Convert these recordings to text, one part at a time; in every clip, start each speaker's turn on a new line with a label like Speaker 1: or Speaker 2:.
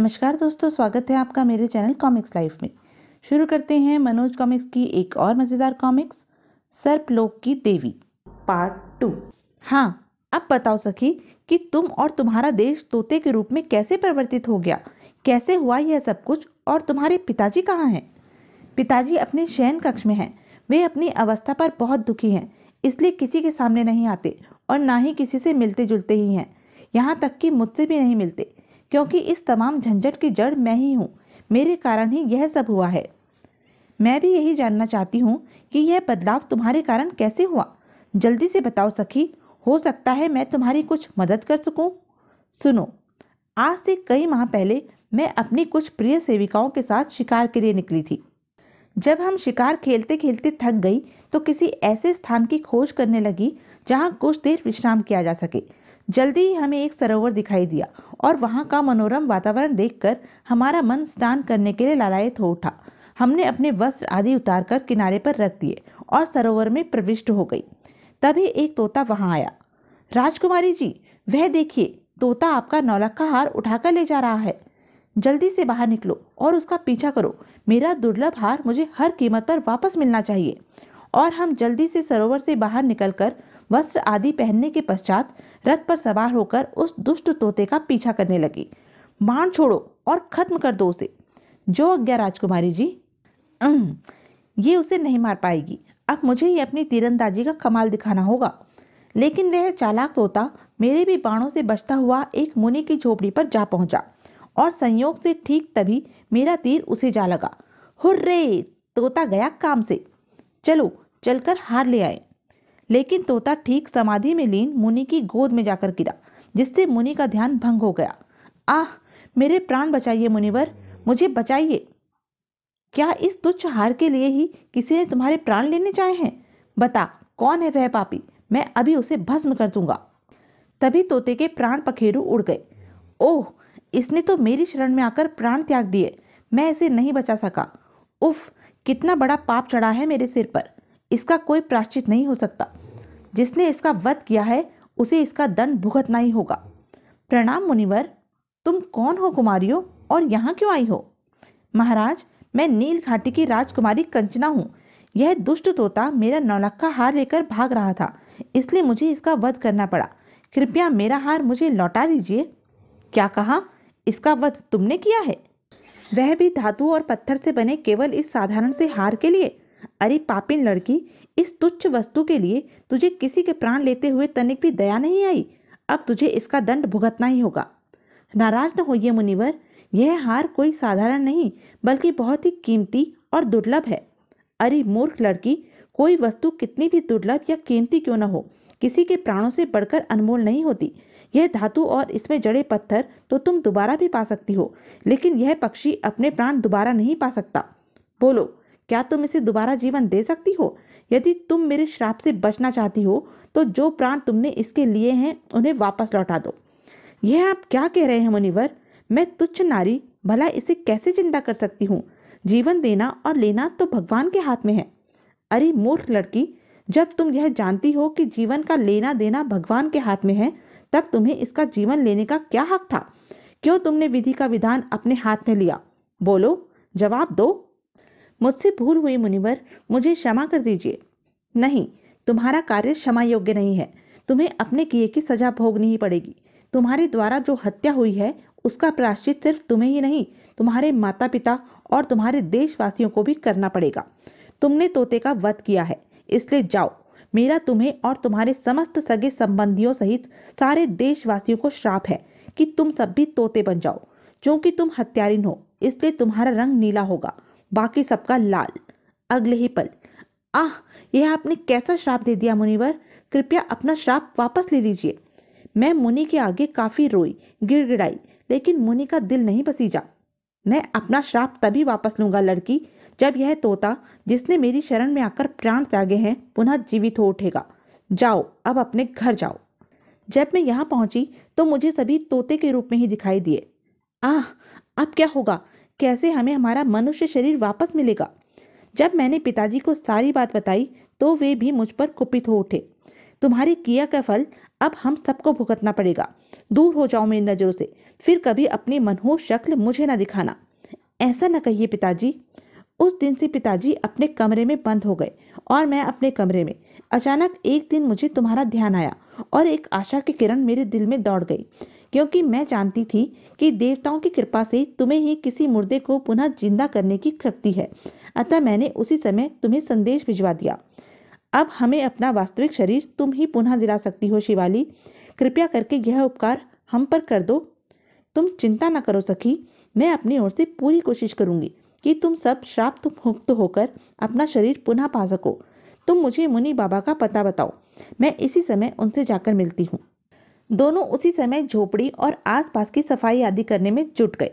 Speaker 1: नमस्कार दोस्तों स्वागत है आपका मेरे चैनल कॉमिक्स लाइफ में शुरू करते हैं मनोज कॉमिक्स की एक और मज़ेदार कॉमिक्स सर्पलोक की देवी पार्ट टू हाँ अब बताओ सखी कि तुम और तुम्हारा देश तोते के रूप में कैसे परिवर्तित हो गया कैसे हुआ यह सब कुछ और तुम्हारे पिताजी कहाँ हैं पिताजी अपने शयन कक्ष में हैं वे अपनी अवस्था पर बहुत दुखी हैं इसलिए किसी के सामने नहीं आते और ना ही किसी से मिलते जुलते ही हैं यहाँ तक कि मुझसे भी नहीं मिलते क्योंकि इस तमाम झंझट की जड़ मैं ही हूँ मेरे कारण ही यह सब हुआ है मैं भी यही जानना चाहती हूँ कि यह बदलाव तुम्हारे कारण कैसे हुआ जल्दी से बताओ सखी हो सकता है मैं तुम्हारी कुछ मदद कर सकूँ सुनो आज से कई माह पहले मैं अपनी कुछ प्रिय सेविकाओं के साथ शिकार के लिए निकली थी जब हम शिकार खेलते खेलते थक गई तो किसी ऐसे स्थान की खोज करने लगी जहाँ कुछ देर विश्राम किया जा सके जल्दी ही हमें एक सरोवर दिखाई दिया और वहाँ का मनोरम वातावरण देखकर हमारा मन स्नान करने के लिए लालायत हो उठा हमने अपने वस्त्र आदि उतारकर किनारे पर रख दिए और सरोवर में प्रविष्ट हो गई तभी एक तोता वहाँ आया राजकुमारी जी वह देखिए तोता आपका नौलखा हार उठाकर ले जा रहा है जल्दी से बाहर निकलो और उसका पीछा करो मेरा दुर्लभ हार मुझे हर कीमत पर वापस मिलना चाहिए और हम जल्दी से सरोवर से बाहर निकलकर वस्त्र आदि पहनने के पश्चात रथ पर सवार होकर उस दुष्ट तोते का पीछा करने लगी बाण छोड़ो और खत्म कर दो उसे जो आज्ञा राजकुमारी जी ये उसे नहीं मार पाएगी अब मुझे ही अपनी तीरंदाजी का कमाल दिखाना होगा लेकिन वह चालाक तोता मेरे भी बाणों से बचता हुआ एक मुनि की झोपड़ी पर जा पहुंचा और संयोग से ठीक तभी मेरा तीर उसे जा लगा हुर्रे तोता गया काम से चलो चलकर हार ले आए लेकिन तोता ठीक समाधि में लीन मुनि की गोद में जाकर गिरा जिससे मुनि का ध्यान भंग हो गया आह मेरे प्राण बचाइए मुनिवर मुझे बचाइए क्या इस तुच्छ हार के लिए ही किसी ने तुम्हारे प्राण लेने चाहे हैं बता कौन है वह पापी मैं अभी उसे भस्म कर दूंगा तभी तोते के प्राण पखेरु उड़ गए ओह इसने तो मेरी शरण में आकर प्राण त्याग दिए मैं इसे नहीं बचा सका उफ कितना बड़ा पाप चढ़ा है मेरे सिर पर इसका कोई प्राश्चित नहीं हो सकता जिसने इसका वध किया है उसे इसका दंड भुगतना ही होगा प्रणाम मुनिवर तुम कौन हो कुमारियो और यहाँ क्यों आई हो महाराज मैं नील घाटी की राजकुमारी कंचना हूँ यह दुष्ट तोता मेरा नौलखा हार लेकर भाग रहा था इसलिए मुझे इसका वध करना पड़ा कृपया मेरा हार मुझे लौटा दीजिए क्या कहा इसका वध तुमने किया है वह भी धातु और पत्थर से बने केवल इस साधारण से हार के लिए अरे पापिन लड़की इस तुच्छ वस्तु के लिए तुझे किसी के प्राण लेते हुए तनिक भी दया नहीं आई अब तुझे इसका दंड भुगतना ही होगा नाराज न होइए मुनिवर यह हार कोई साधारण नहीं बल्कि बहुत ही कीमती और दुर्लभ है अरे मूर्ख लड़की कोई वस्तु कितनी भी दुर्लभ या कीमती क्यों न हो किसी के प्राणों से बढ़कर अनमोल नहीं होती यह धातु और इसमें जड़े पत्थर तो तुम दोबारा भी पा सकती हो लेकिन यह पक्षी अपने प्राण दोबारा नहीं पा सकता बोलो क्या तुम इसे दोबारा जीवन दे सकती हो यदि तुम मेरे श्राप से बचना चाहती हो तो जो प्राण तुमने इसके लिए हैं उन्हें वापस लौटा दो यह आप क्या कह रहे हैं मुनिवर मैं तुच्छ नारी भला इसे कैसे चिंता कर सकती हूँ जीवन देना और लेना तो भगवान के हाथ में है अरे मूर्ख लड़की जब तुम यह जानती हो कि जीवन का लेना देना भगवान के हाथ में है तब तुम्हें इसका जीवन लेने का क्या हक था क्यों तुमने विधि का विधान अपने हाथ में लिया बोलो जवाब दो मुझसे भूल हुई मुनिवर मुझे क्षमा कर दीजिए नहीं तुम्हारा कार्य क्षमा योग्य नहीं है तुम्हें अपने किए की सजा भोगनी ही पड़ेगी तुम्हारे द्वारा जो हत्या हुई है उसका प्राश्चित सिर्फ तुम्हें ही नहीं तुम्हारे माता पिता और तुम्हारे देशवासियों को भी करना पड़ेगा तुमने तोते का वध किया है इसलिए जाओ मेरा तुम्हें और तुम्हारे समस्त सगे संबंधियों सहित सारे देशवासियों को श्राप है कि तुम सब भी तोते बन जाओ क्योंकि तुम हत्यारिन हो इसलिए तुम्हारा रंग नीला होगा बाकी सबका लाल अगले ही पल आह यह आपने कैसा श्राप दे दिया मुनिवर कृपया अपना श्राप वापस ले लीजिए मैं मुनि के आगे काफ़ी रोई गिड़गिड़ाई लेकिन मुनि का दिल नहीं बसीजा मैं अपना श्राप तभी वापस लूंगा लड़की जब यह तोता जिसने मेरी शरण में आकर प्राण त्यागे हैं पुनः जीवित हो उठेगा जाओ अब अपने घर जाओ जब मैं यहाँ पहुंची तो मुझे सभी तोते के रूप में ही दिखाई दिए आह अब क्या होगा कैसे हमें हमारा मनुष्य शरीर वापस मिलेगा जब मैंने पिताजी को सारी बात बताई तो वे भी मुझ पर कुपित हो उठे तुम्हारी किया का फल अब हम सबको भुगतना पड़ेगा दूर हो जाओ मेरी नज़रों से फिर कभी अपनी मनहो शक्ल मुझे ना दिखाना ऐसा न कहिए पिताजी उस दिन से पिताजी अपने कमरे में बंद हो गए और मैं अपने कमरे में अचानक एक दिन मुझे तुम्हारा ध्यान आया और एक आशा की किरण मेरे दिल में दौड़ गई क्योंकि मैं जानती थी कि देवताओं की कृपा से तुम्हें ही किसी मुर्दे को पुनः जिंदा करने की शक्ति है अतः मैंने उसी समय तुम्हें संदेश भिजवा दिया अब हमें अपना वास्तविक शरीर तुम ही पुनः दिला सकती हो शिवाली कृपया करके यह उपकार हम पर कर दो तुम चिंता न करो सखी मैं अपनी ओर से पूरी कोशिश करूंगी कि तुम सब श्राप मुक्त होकर अपना शरीर पुनः पा सको तुम मुझे मुनि बाबा का पता बताओ मैं इसी समय उनसे जाकर मिलती हूँ दोनों उसी समय झोपड़ी और आसपास की सफाई आदि करने में जुट गए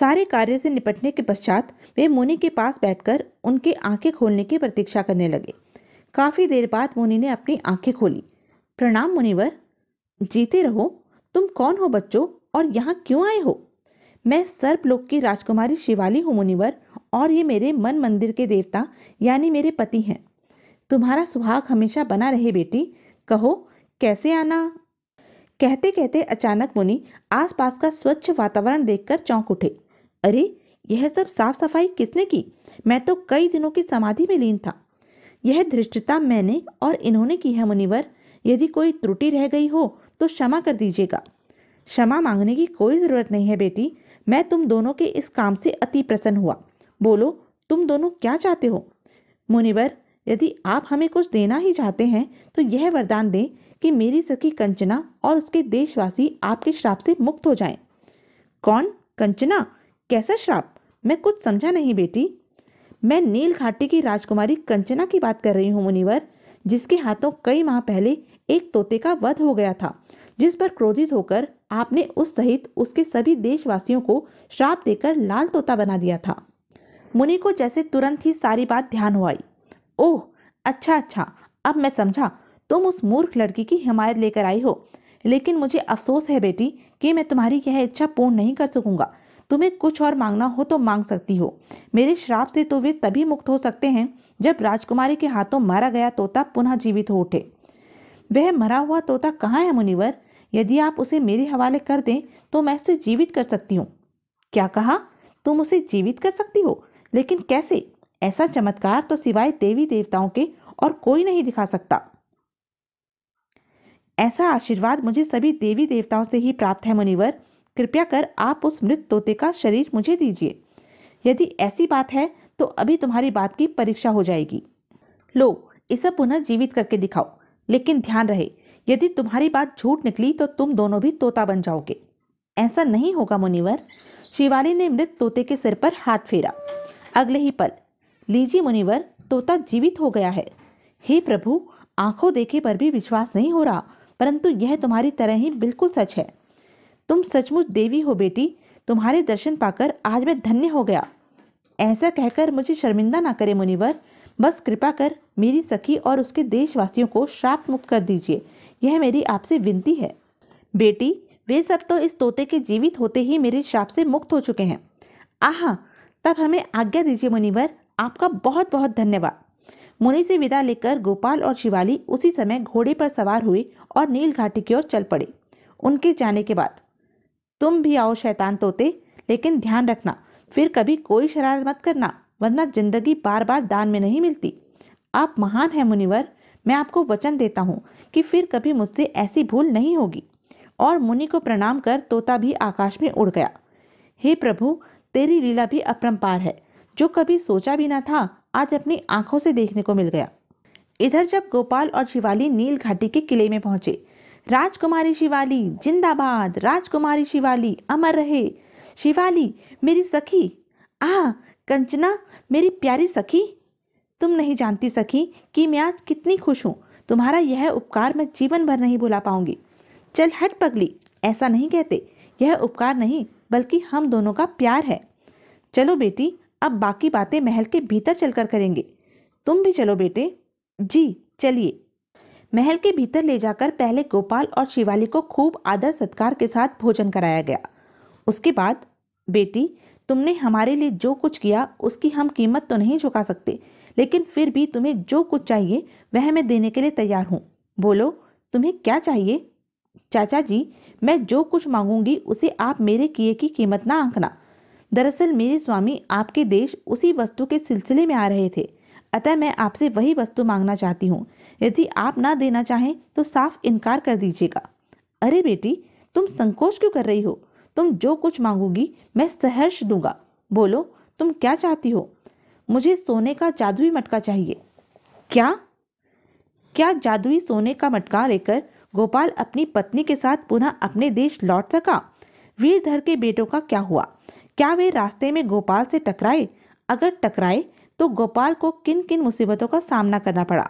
Speaker 1: सारे कार्य से निपटने के पश्चात वे मुनि के पास बैठकर उनकी आंखें खोलने की प्रतीक्षा करने लगे काफ़ी देर बाद मुनि ने अपनी आंखें खोली प्रणाम मुनिवर जीते रहो तुम कौन हो बच्चों और यहाँ क्यों आए हो मैं सर्पलोक की राजकुमारी शिवाली हूँ मुनिवर और ये मेरे मन मंदिर के देवता यानी मेरे पति हैं तुम्हारा सुहाग हमेशा बना रहे बेटी कहो कैसे आना कहते कहते अचानक मुनि आसपास का स्वच्छ वातावरण देखकर चौंक उठे अरे यह सब साफ सफाई किसने की मैं तो कई दिनों की समाधि में लीन था यह धृष्टता मैंने और इन्होंने की है मुनिवर यदि कोई त्रुटि रह गई हो तो क्षमा कर दीजिएगा क्षमा मांगने की कोई ज़रूरत नहीं है बेटी मैं तुम दोनों के इस काम से अति प्रसन्न हुआ बोलो तुम दोनों क्या चाहते हो मुनिवर यदि आप हमें कुछ देना ही चाहते हैं तो यह वरदान दें कि मेरी सखी कंचना और उसके देशवासी आपके श्राप से मुक्त हो जाएं। कौन कंचना कैसा श्राप मैं कुछ समझा नहीं बेटी मैं नील घाटी की राजकुमारी कंचना की बात कर रही हूँ मुनिवर जिसके हाथों कई माह पहले एक तोते का वध हो गया था जिस पर क्रोधित होकर आपने उस सहित उसके सभी देशवासियों को श्राप देकर लाल तोता बना दिया था मुनि को जैसे तुरंत ही सारी बात ध्यान हो आई ओह अच्छा अच्छा अब मैं समझा तुम उस मूर्ख लड़की की हिमायत लेकर आई हो लेकिन मुझे अफसोस है बेटी कि मैं तुम्हारी यह इच्छा पूर्ण नहीं कर सकूंगा तुम्हें कुछ और मांगना हो तो मांग सकती हो मेरे श्राप से तो वे तभी मुक्त हो सकते हैं जब राजकुमारी के हाथों मारा गया तोता पुनः जीवित हो उठे वह मरा हुआ तोता कहाँ है मुनिवर यदि आप उसे मेरे हवाले कर दें तो मैं उसे जीवित कर सकती हूँ क्या कहा तुम उसे जीवित कर सकती हो लेकिन कैसे ऐसा चमत्कार तो सिवाय देवी देवताओं के और कोई नहीं दिखा सकता ऐसा आशीर्वाद मुझे सभी देवी देवताओं से ही प्राप्त है मुनिवर कृपया कर आप उस मृत तोते का शरीर मुझे दीजिए यदि ऐसी बात है तो अभी तुम्हारी बात की परीक्षा हो जाएगी लो इसे पुनः जीवित करके दिखाओ लेकिन ध्यान रहे यदि तुम्हारी बात झूठ निकली तो तुम दोनों भी तोता बन जाओगे ऐसा नहीं होगा मुनिवर शिवाली ने मृत तोते के सिर पर हाथ फेरा अगले ही पल लीजिए मुनिवर तोता जीवित हो गया है हे प्रभु आंखों देखे पर भी विश्वास नहीं हो रहा परंतु यह तुम्हारी तरह ही बिल्कुल सच है तुम सचमुच देवी हो बेटी तुम्हारे दर्शन पाकर आज मैं धन्य हो गया ऐसा कहकर मुझे शर्मिंदा ना करे मुनिवर बस कृपा कर मेरी सखी और उसके देशवासियों को श्राप मुक्त कर दीजिए यह मेरी आपसे विनती है बेटी वे सब तो इस तोते के जीवित होते ही मेरे श्राप से मुक्त हो चुके हैं आह तब हमें आज्ञा दीजिए मुनिवर आपका बहुत बहुत धन्यवाद मुनि से विदा लेकर गोपाल और शिवाली उसी समय घोड़े पर सवार हुए और नील घाटी की ओर चल पड़े उनके जाने के बाद तुम भी आओ शैतान तोते लेकिन ध्यान रखना फिर कभी कोई शरारत मत करना वरना जिंदगी बार बार दान में नहीं मिलती आप महान हैं मुनिवर मैं आपको वचन देता हूँ कि फिर कभी मुझसे ऐसी भूल नहीं होगी और मुनि को प्रणाम कर तोता भी आकाश में उड़ गया हे प्रभु तेरी लीला भी अपरम्पार है जो कभी सोचा भी ना था आज अपनी आंखों से देखने को मिल गया इधर जब गोपाल और शिवाली नील घाटी के किले में पहुंचे राजकुमारी शिवाली जिंदाबाद राजकुमारी शिवाली अमर रहे शिवाली मेरी सखी आ कंचना मेरी प्यारी सखी तुम नहीं जानती सखी कि मैं आज कितनी खुश हूँ तुम्हारा यह उपकार मैं जीवन भर नहीं भुला पाऊंगी चल हट पगली ऐसा नहीं कहते यह उपकार नहीं बल्कि हम दोनों का प्यार है चलो बेटी अब बाकी बातें महल के भीतर चलकर करेंगे तुम भी चलो बेटे जी चलिए महल के भीतर ले जाकर पहले गोपाल और शिवाली को खूब आदर सत्कार के साथ भोजन कराया गया उसके बाद बेटी तुमने हमारे लिए जो कुछ किया उसकी हम कीमत तो नहीं चुका सकते लेकिन फिर भी तुम्हें जो कुछ चाहिए वह मैं देने के लिए तैयार हूँ बोलो तुम्हें क्या चाहिए चाचा जी मैं जो कुछ मांगूंगी उसे आप मेरे किए की कीमत ना आंकना दरअसल मेरे स्वामी आपके देश उसी वस्तु के सिलसिले में आ रहे थे अतः मैं आपसे वही वस्तु मांगना चाहती हूँ यदि आप ना देना चाहें तो साफ इनकार कर दीजिएगा अरे बेटी तुम संकोच क्यों कर रही हो तुम जो कुछ मांगोगी मैं सहर्ष दूंगा बोलो तुम क्या चाहती हो मुझे सोने का जादुई मटका चाहिए क्या क्या जादुई सोने का मटका लेकर गोपाल अपनी पत्नी के साथ पुनः अपने देश लौट सका वीरधर के बेटों का क्या हुआ क्या वे रास्ते में गोपाल से टकराए अगर टकराए तो गोपाल को किन किन मुसीबतों का सामना करना पड़ा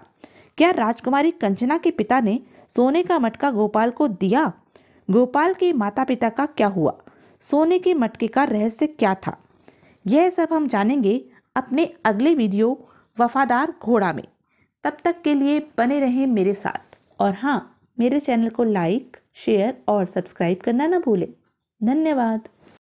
Speaker 1: क्या राजकुमारी कंचना के पिता ने सोने का मटका गोपाल को दिया गोपाल के माता पिता का क्या हुआ सोने के मटके का रहस्य क्या था यह सब हम जानेंगे अपने अगले वीडियो वफादार घोड़ा में तब तक के लिए बने रहें मेरे साथ और हाँ मेरे चैनल को लाइक शेयर और सब्सक्राइब करना ना भूलें धन्यवाद